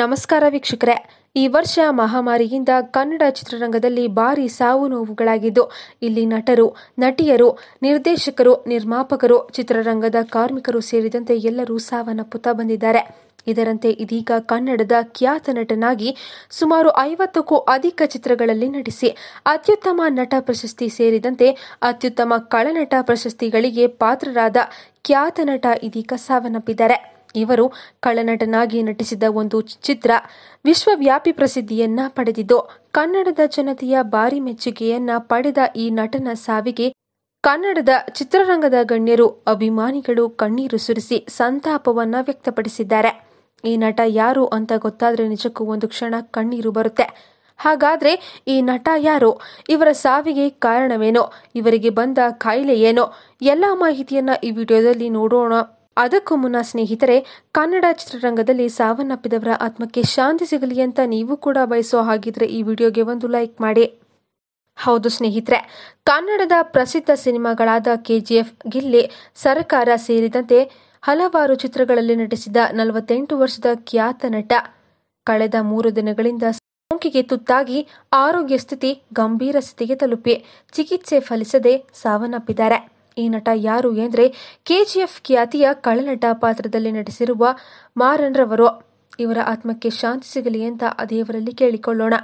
ನಮಸ್ಕಾರ ವೀಕ್ಷಕರೇ ಈ ವರ್ಷ ಮಹಾಮಾರಿಯಿಂದ ಕನ್ನಡ ಚಿತ್ರರಂಗದಲ್ಲಿ ಭಾರಿ ಸಾವು ನೋವುಗಳಾಗಿದ್ದು ಇಲ್ಲಿ ನಟರು ನಟಿಯರು ನಿರ್ದೇಶಕರು ನಿರ್ಮಾಪಕರು ಚಿತ್ರರಂಗದ ಕಾರ್ಮಿಕರು ಸೇರಿದಂತೆ ಎಲ್ಲರೂ ಸಾವನ್ನಪ್ಪುತ್ತಾ ಬಂದಿದ್ದಾರೆ ಇದರಂತೆ ಇದೀಗ ಕನ್ನಡದ ಖ್ಯಾತ ನಟನಾಗಿ ಸುಮಾರು ಐವತ್ತಕ್ಕೂ ಅಧಿಕ ಚಿತ್ರಗಳಲ್ಲಿ ನಟಿಸಿ ಅತ್ಯುತ್ತಮ ನಟ ಪ್ರಶಸ್ತಿ ಸೇರಿದಂತೆ ಅತ್ಯುತ್ತಮ ಕಳನಟ ಪ್ರಶಸ್ತಿಗಳಿಗೆ ಪಾತ್ರರಾದ ಖ್ಯಾತ ನಟ ಇದೀಗ ಸಾವನ್ನಪ್ಪಿದ್ದಾರೆ ಇವರು ಕಳನಟನಾಗಿ ನಟಿಸಿದ ಒಂದು ಚಿತ್ರ ವಿಶ್ವವ್ಯಾಪಿ ಪ್ರಸಿದ್ಧಿಯನ್ನ ಪಡೆದಿದ್ದು ಕನ್ನಡದ ಜನತೆಯ ಭಾರಿ ಮೆಚ್ಚುಗೆಯನ್ನ ಪಡೆದ ಈ ನಟನ ಸಾವಿಗೆ ಕನ್ನಡದ ಚಿತ್ರರಂಗದ ಗಣ್ಯರು ಅಭಿಮಾನಿಗಳು ಕಣ್ಣೀರು ಸುರಿಸಿ ಸಂತಾಪವನ್ನ ವ್ಯಕ್ತಪಡಿಸಿದ್ದಾರೆ ಈ ನಟ ಯಾರು ಅಂತ ಗೊತ್ತಾದ್ರೆ ನಿಜಕ್ಕೂ ಒಂದು ಕ್ಷಣ ಕಣ್ಣೀರು ಬರುತ್ತೆ ಹಾಗಾದ್ರೆ ಈ ನಟ ಯಾರು ಇವರ ಸಾವಿಗೆ ಕಾರಣವೇನು ಇವರಿಗೆ ಬಂದ ಕಾಯಿಲೆ ಏನು ಎಲ್ಲಾ ಮಾಹಿತಿಯನ್ನ ಈ ವಿಡಿಯೋದಲ್ಲಿ ನೋಡೋಣ ಅದಕ್ಕೂ ಮುನ್ನ ಸ್ನೇಹಿತರೆ ಕನ್ನಡ ಚಿತ್ರರಂಗದಲ್ಲಿ ಸಾವನ್ನಪ್ಪಿದವರ ಆತ್ಮಕ್ಕೆ ಶಾಂತಿ ಸಿಗಲಿ ಅಂತ ನೀವು ಕೂಡ ಬಯಸೋ ಹಾಗಿದ್ರೆ ಈ ವಿಡಿಯೋಗೆ ಒಂದು ಲೈಕ್ ಮಾಡಿ ಹೌದು ಸ್ನೇಹಿತರೆ ಕನ್ನಡದ ಪ್ರಸಿದ್ಧ ಸಿನಿಮಾಗಳಾದ ಕೆಜಿಎಫ್ ಗಿಲ್ಲಿ ಸರ್ಕಾರ ಸೇರಿದಂತೆ ಹಲವಾರು ಚಿತ್ರಗಳಲ್ಲಿ ನಟಿಸಿದ ನಲವತ್ತೆಂಟು ವರ್ಷದ ಖ್ಯಾತ ನಟ ಕಳೆದ ಮೂರು ದಿನಗಳಿಂದ ಸೋಂಕಿಗೆ ತುತ್ತಾಗಿ ಆರೋಗ್ಯ ಸ್ಥಿತಿ ಗಂಭೀರ ಸ್ಥಿತಿಗೆ ತಲುಪಿ ಚಿಕಿತ್ಸೆ ಫಲಿಸದೆ ಸಾವನ್ನಪ್ಪಿದ್ದಾರೆ ಈ ನಟ ಯಾರು ಎಂದರೆ ಕೆಜಿಎಫ್ ಖ್ಯಾತಿಯ ಕಳನಟ ಪಾತ್ರದಲ್ಲಿ ನಟಿಸಿರುವ ಮಾರನ್ರವರು ಇವರ ಆತ್ಮಕ್ಕೆ ಶಾಂತಿ ಸಿಗಲಿ ಅಂತ ದೇವರಲ್ಲಿ ಕೇಳಿಕೊಳ್ಳೋಣ